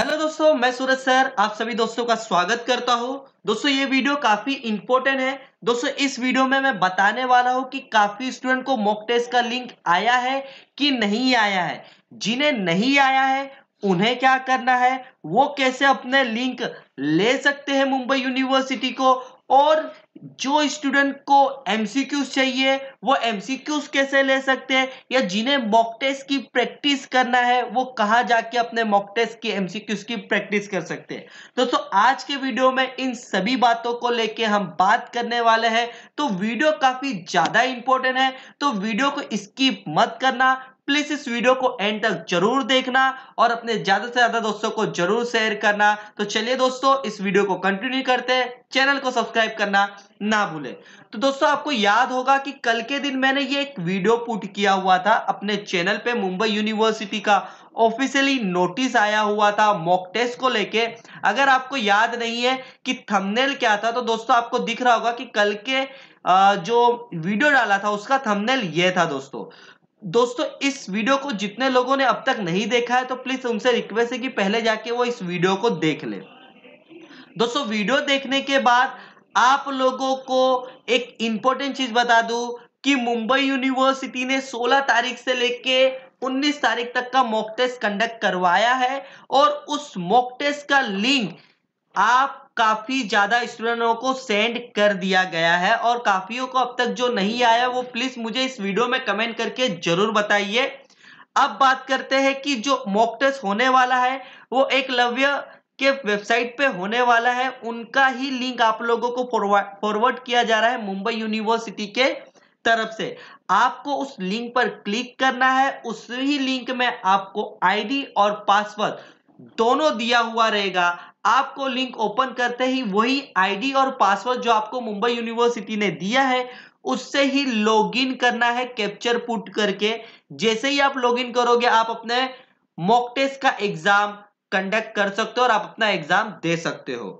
hello दोस्तों मैं सूरज sir आप सभी दोस्तों का स्वागत करता हूं दोस्तों ये वीडियो काफी इंपॉर्टेंट है दोस्तों इस वीडियो में मैं बताने वाला हूं कि काफी स्टूडेंट को मॉक टेस्ट का लिंक आया है कि नहीं आया है जिन्हें नहीं आया है उन्हें क्या करना है वो कैसे अपने लिंक ले सकते हैं मुंबई यूनिवर्सिटी को और जो स्टूडेंट को एमसीक्यूज चाहिए वो एमसीक्यूज कैसे ले सकते हैं या जिन्हें मॉक टेस्ट की प्रैक्टिस करना है वो कहाँ जाके अपने मॉक टेस्ट की एमसीक्यूज की प्रैक्टिस कर सकते हैं दोस्तों आज के वीडियो में इन सभी बातों को लेके हम बात करने वाले हैं तो वीडियो काफी ज्यादा इंपॉर्टेंट है तो वीडियो को स्कीप मत करना प्लीज इस वीडियो को एंड तक जरूर देखना और अपने ज्यादा से ज्यादा दोस्तों को जरूर शेयर करना तो चलिए दोस्तों इस वीडियो को कंटिन्यू करते हैं चैनल को सब्सक्राइब करना ना भूले तो दोस्तों आपको याद होगा कि कल के दिन मैंने ये एक वीडियो पुट किया हुआ था अपने चैनल पे मुंबई यूनिवर्सिटी का ऑफिशियली नोटिस आया हुआ था मॉक टेस्ट को लेके अगर आपको याद नहीं है कि थंबनेल क्या था तो दोस्तों आपको दिख रहा होगा कि कल के जो वीडियो डाला था उसका थंबनेल ये था दोस्तों दोस्तों इस वीडियो को जितने लोगों ने अब तक नहीं देखा है तो प्लीज उनसे रिक्वेस्ट है कि पहले जाके वो इस वीडियो को देख ले दोस्तों वीडियो देखने के बाद आप लोगों को एक इंपॉर्टेंट चीज बता दू कि मुंबई यूनिवर्सिटी ने 16 तारीख से लेके 19 तारीख तक का मॉक टेस्ट कंडक्ट करवाया है और उस मॉक टेस्ट का लिंक आप काफ़ी ज़्यादा स्टूडेंटों को सेंड कर दिया गया है और काफ़ियों को अब तक जो नहीं आया वो प्लीज़ मुझे इस वीडियो में कमेंट करके ज़रूर बताइए अब बात करते हैं कि जो मॉक टेस्ट होने वाला है वो एक लव्य के वेबसाइट पे होने वाला है उनका ही लिंक आप लोगों को फॉरवर्ड किया जा रहा है मुंबई यूनिवर्सिटी के तरफ से आपको उस लिंक पर क्लिक करना है उस ही लिंक में आपको आईडी और पासवर्ड दोनों दिया हुआ रहेगा आपको लिंक ओपन करते ही वही आईडी और पासवर्ड जो आपको मुंबई यूनिवर्सिटी ने दिया है उससे ही लॉगिन करना है कैप्चर पुट करके जैसे ही आप लॉगिन करोगे आप अपने मॉक टेस्ट का एग्जाम कंडक्ट कर सकते हो और आप अपना एग्जाम दे सकते हो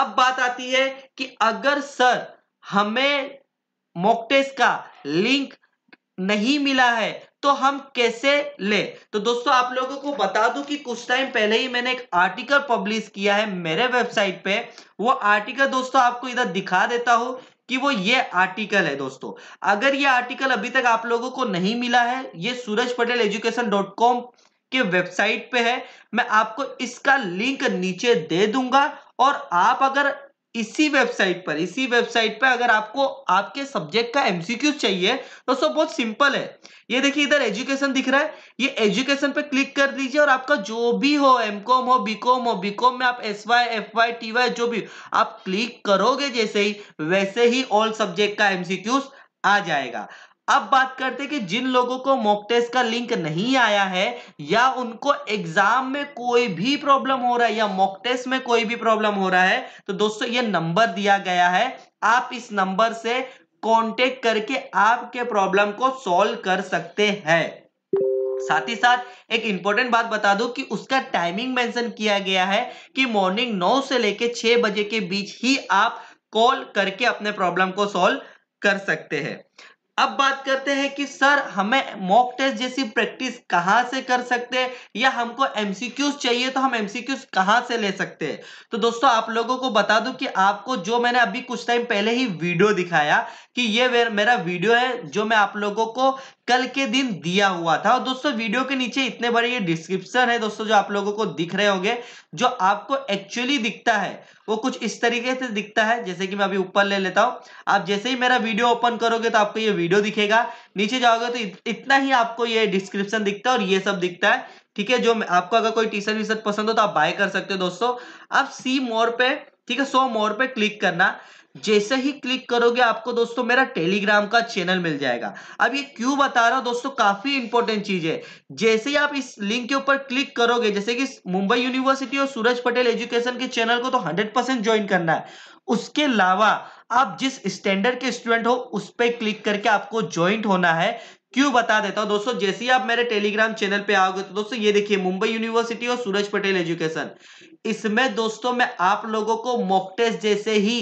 अब बात आती है कि अगर सर हमें मॉक टेस्ट का लिंक नहीं मिला है तो हम कैसे ले तो दोस्तों आप लोगों को बता दूं कि कुछ टाइम पहले ही मैंने एक आर्टिकल पब्लिश किया है मेरे वेबसाइट पे वो आर्टिकल दोस्तों आपको इधर दिखा देता हूं कि वो ये आर्टिकल है दोस्तों अगर ये आर्टिकल अभी तक आप लोगों को नहीं मिला है ये Suraj Patel education dot com के वेबसाइट पे है मैं आपको इसका लिंक नीचे दे दूंगा और आप अगर इसी वेबसाइट पर इसी वेबसाइट पर अगर आपको आपके सब्जेक्ट का एमसीक्यू चाहिए तो दोस्तों बहुत सिंपल है ये देखिए इधर एजुकेशन दिख रहा है ये एजुकेशन पे क्लिक कर दीजिए और आपका जो भी हो एमकॉम हो बीकॉम हो बीकॉम में आप S Y F Y T Y जो भी आप क्लिक करोगे जैसे ही वैसे ही ऑल सब्जेक्ट का एमसीक्यूज आ जाएगा अब बात करते हैं कि जिन लोगों को मॉक टेस्ट का लिंक नहीं आया है या उनको एग्जाम में कोई भी प्रॉब्लम हो रहा है या मॉक टेस्ट में कोई भी प्रॉब्लम हो रहा है तो दोस्तों ये नंबर दिया गया है आप इस नंबर से कांटेक्ट करके आपके प्रॉब्लम को सॉल्व कर सकते हैं साथ ही साथ एक इंपॉर्टेंट बात बता दूं कि उसका टाइमिंग मेंशन किया गया है कि मॉर्निंग 9 से लेकर 6 बजे के बीच ही आप कॉल करके अपने प्रॉब्लम को सॉल्व कर सकते हैं अब बात करते हैं कि सर हमें मॉक टेस्ट जैसी प्रैक्टिस कहाँ से कर सकते हैं या हमको एमसीक्यूज चाहिए तो हम एमसीक्यूज कहां से ले सकते हैं तो दोस्तों आप लोगों को बता दूं कि आपको जो मैंने अभी कुछ टाइम पहले ही वीडियो दिखाया कि ये मेरा वीडियो है जो मैं आप लोगों को कल के दिन दिया हुआ था और दोस्तों वीडियो के नीचे इतने बड़े ये डिस्क्रिप्शन है दोस्तों जो आप लोगों को दिख रहे होंगे जो आपको एक्चुअली दिखता है वो कुछ इस तरीके से दिखता है जैसे कि मैं अभी ऊपर ले लेता हूं आप जैसे ही मेरा वीडियो ओपन करोगे तो आपको ये वीडियो दिखेगा नीचे जाओगे तो इतना ही आपको ये डिस्क्रिप्शन दिखता है और ये सब दिखता है ठीक है जो आपको अगर कोई टी शर्ट वी शर्ट पसंद हो तो आप बाय कर सकते हो दोस्तों आप सी मोर पे ठीक है सो मोर पे क्लिक करना जैसे ही क्लिक करोगे आपको दोस्तों मेरा टेलीग्राम का चैनल मिल जाएगा अब ये क्यों बता रहा हूं दोस्तों काफी इंपॉर्टेंट चीज है जैसे ही आप इस लिंक के ऊपर क्लिक करोगे जैसे कि मुंबई यूनिवर्सिटी और सूरज पटेल एजुकेशन के चैनल को तो हंड्रेड परसेंट ज्वाइन करना है उसके अलावा आप जिस स्टैंडर्ड के स्टूडेंट हो उस पर क्लिक करके आपको ज्वाइंट होना है क्यों बता देता हूं दोस्तों जैसे ही आप मेरे टेलीग्राम चैनल पे आओगे तो दोस्तों ये देखिए मुंबई यूनिवर्सिटी और सूरज पटेल एजुकेशन इसमें दोस्तों मैं आप लोगों को मॉक टेस्ट जैसे ही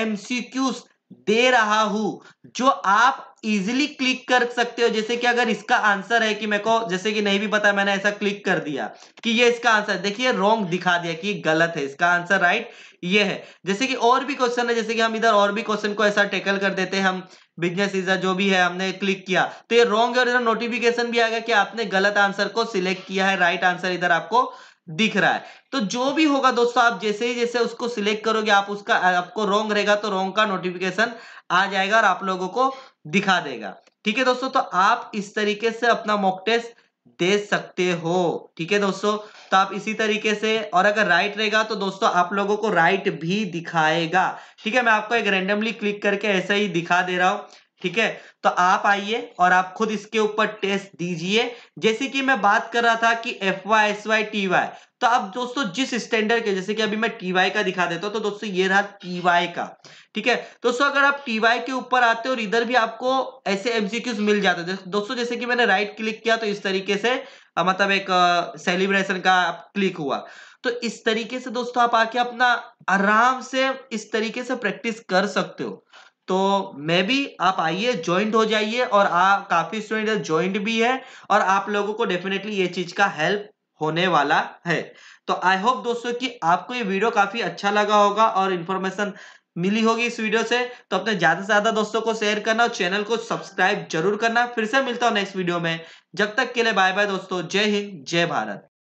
एमसीक्यूज दे रहा हूं जो आप इजिली क्लिक कर सकते हो जैसे कि अगर इसका आंसर है कि मेरे को जैसे कि नहीं भी पता मैंने ऐसा क्लिक कर दिया कि ये इसका आंसर देखिए रॉन्ग दिखा दिया कि गलत है इसका आंसर राइट ये है जैसे कि और भी क्वेश्चन है जैसे कि हम इधर और भी क्वेश्चन को ऐसा टेकल कर देते हैं हम बिजनेस इजा जो भी है हमने क्लिक किया तो ये रॉन्ग है और इधर नोटिफिकेशन भी आ गया कि आपने गलत आंसर को सिलेक्ट किया है राइट आंसर इधर आपको दिख रहा है तो जो भी होगा दोस्तों आप जैसे ही जैसे उसको सिलेक्ट करोगे आप उसका आपको रोंग रहेगा तो रोंग का नोटिफिकेशन आ जाएगा और आप लोगों को दिखा देगा ठीक है दोस्तों तो आप इस तरीके से अपना मॉक टेस्ट दे सकते हो ठीक है दोस्तों तो आप इसी तरीके से और अगर राइट रहेगा तो दोस्तों आप लोगों को राइट भी दिखाएगा ठीक है मैं आपको एक रेंडमली क्लिक करके ऐसा ही दिखा दे रहा हूं ठीक है तो आप आइए और आप खुद इसके ऊपर टेस्ट दीजिए जैसे कि मैं बात कर रहा था कि F Y S Y T Y तो आप दोस्तों जिस स्टैंडर्ड के जैसे कि अभी मैं टी वाई का दिखा देता हूं तो दोस्तों ये रहा टी वाई का ठीक है दोस्तों अगर आप टी वाई के ऊपर आते हो और इधर भी आपको ऐसे एमसीक्यूज मिल जाते हैं दोस्तों जैसे कि मैंने राइट क्लिक किया तो इस तरीके से मतलब एक सेलिब्रेशन का क्लिक हुआ तो इस तरीके से दोस्तों आप आके अपना आराम से इस तरीके से प्रैक्टिस कर सकते हो तो मे भी आप आइए ज्वाइंट हो जाइए और आ, काफी स्टूडेंट ज्वाइंट भी है और आप लोगों को डेफिनेटली ये चीज का हेल्प होने वाला है तो आई होप दोस्तों कि आपको ये वीडियो काफी अच्छा लगा होगा और इन्फॉर्मेशन मिली होगी इस वीडियो से तो अपने ज्यादा से ज्यादा दोस्तों को शेयर करना और चैनल को सब्सक्राइब जरूर करना फिर से मिलता हूं नेक्स्ट वीडियो में जब तक के लिए बाय बाय दोस्तों जय हिंद जय भारत